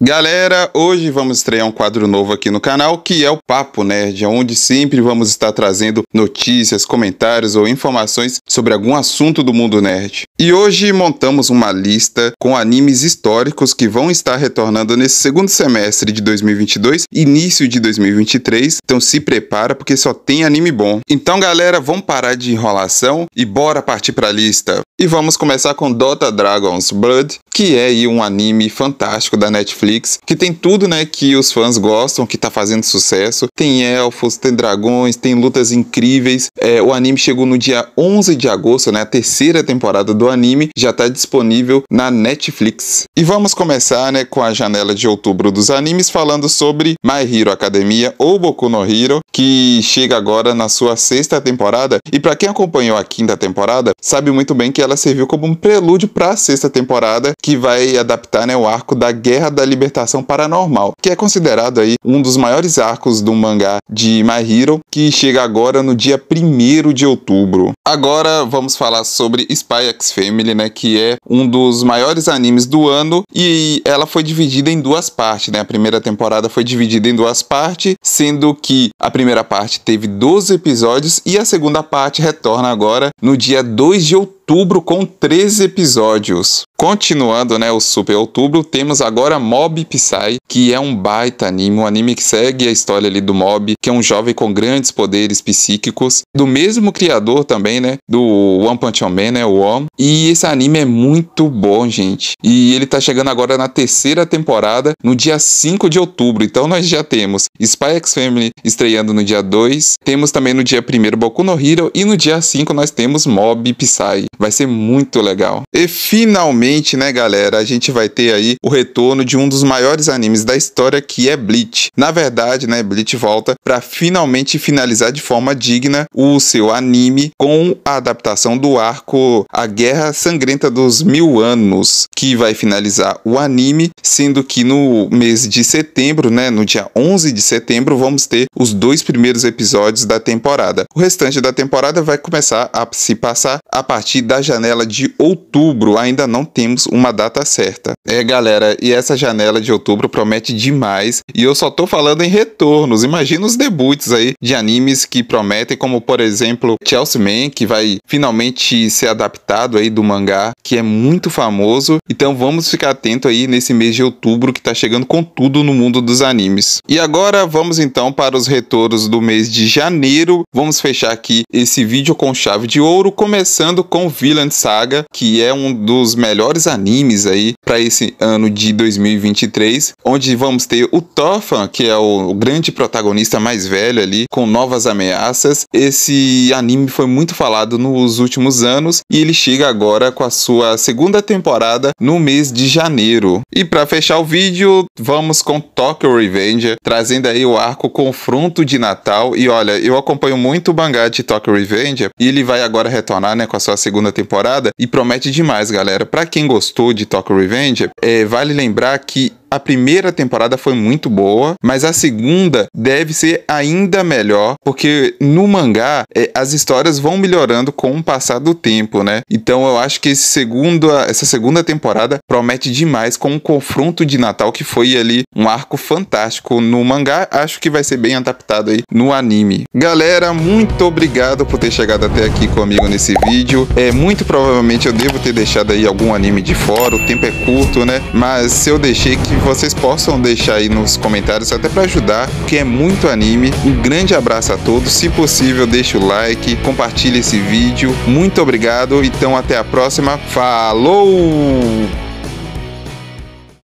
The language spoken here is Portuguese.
Galera, hoje vamos estrear um quadro novo aqui no canal que é o Papo Nerd, onde sempre vamos estar trazendo notícias, comentários ou informações sobre algum assunto do mundo nerd. E hoje montamos uma lista com animes históricos que vão estar retornando nesse segundo semestre de 2022, início de 2023. Então se prepara porque só tem anime bom. Então, galera, vamos parar de enrolação e bora partir para a lista. E vamos começar com Dota Dragon's Blood, que é um anime fantástico da Netflix, que tem tudo, né, que os fãs gostam, que tá fazendo sucesso. Tem elfos, tem dragões, tem lutas incríveis. É, o anime chegou no dia 11 de agosto, né, a terceira temporada do anime já tá disponível na Netflix. E vamos começar, né, com a janela de outubro dos animes falando sobre My Hero Academia ou Boku no Hero, que chega agora na sua sexta temporada. E para quem acompanhou a quinta temporada, sabe muito bem que ela serviu como um prelúdio para a sexta temporada, que vai adaptar né, o arco da Guerra da Libertação Paranormal, que é considerado aí um dos maiores arcos do mangá de My Hero, que chega agora no dia 1 de outubro. Agora vamos falar sobre Spy X Family, né, que é um dos maiores animes do ano e ela foi dividida em duas partes, né? A primeira temporada foi dividida em duas partes, sendo que a primeira parte teve 12 episódios e a segunda parte retorna agora no dia 2 de outubro outubro com 13 episódios. Continuando, né, o Super Outubro, temos agora Mob Psy, que é um baita anime, um anime que segue a história ali do Mob, que é um jovem com grandes poderes psíquicos, do mesmo criador também, né, do One Punch Man, né, o One. E esse anime é muito bom, gente. E ele tá chegando agora na terceira temporada, no dia 5 de outubro. Então nós já temos Spy X Family estreando no dia 2, temos também no dia 1 Boku no Hero e no dia 5 nós temos Mob Psy. Vai ser muito legal. E finalmente Finalmente, né, galera, a gente vai ter aí o retorno de um dos maiores animes da história, que é Bleach. Na verdade, né, Bleach volta para finalmente finalizar de forma digna o seu anime com a adaptação do arco A Guerra Sangrenta dos Mil Anos, que vai finalizar o anime, sendo que no mês de setembro, né, no dia 11 de setembro, vamos ter os dois primeiros episódios da temporada. O restante da temporada vai começar a se passar a partir da janela de outubro. Ainda não temos uma data certa. É, galera, e essa janela de outubro promete demais. E eu só tô falando em retornos. Imagina os debuts aí de animes que prometem, como por exemplo Chelsea Man, que vai finalmente ser adaptado aí do mangá, que é muito famoso. Então vamos ficar atento aí nesse mês de outubro que tá chegando com tudo no mundo dos animes. E agora vamos então para os retornos do mês de janeiro. Vamos fechar aqui esse vídeo com chave de ouro, começando com Villain Saga, que é um dos melhores melhores animes aí para esse ano de 2023, onde vamos ter o Tofan, que é o grande protagonista mais velho ali, com novas ameaças. Esse anime foi muito falado nos últimos anos e ele chega agora com a sua segunda temporada no mês de janeiro. E para fechar o vídeo, vamos com Tokyo Revenger, trazendo aí o arco Confronto de Natal. E olha, eu acompanho muito o mangá de Tokyo Revenger e ele vai agora retornar, né, com a sua segunda temporada e promete demais, galera. Para quem quem gostou de Tokyo Revenge, é, vale lembrar que a primeira temporada foi muito boa, mas a segunda deve ser ainda melhor, porque no mangá é, as histórias vão melhorando com o passar do tempo, né? Então eu acho que esse segundo, essa segunda temporada promete demais com o confronto de Natal, que foi ali um arco fantástico no mangá. Acho que vai ser bem adaptado aí no anime. Galera, muito obrigado por ter chegado até aqui comigo nesse vídeo. É muito provavelmente eu devo ter deixado aí algum anime de fora, o tempo é curto, né? Mas se eu deixei que vocês possam deixar aí nos comentários, até para ajudar, que é muito anime. Um grande abraço a todos. Se possível, deixe o like, compartilhe esse vídeo. Muito obrigado, então até a próxima. Falou!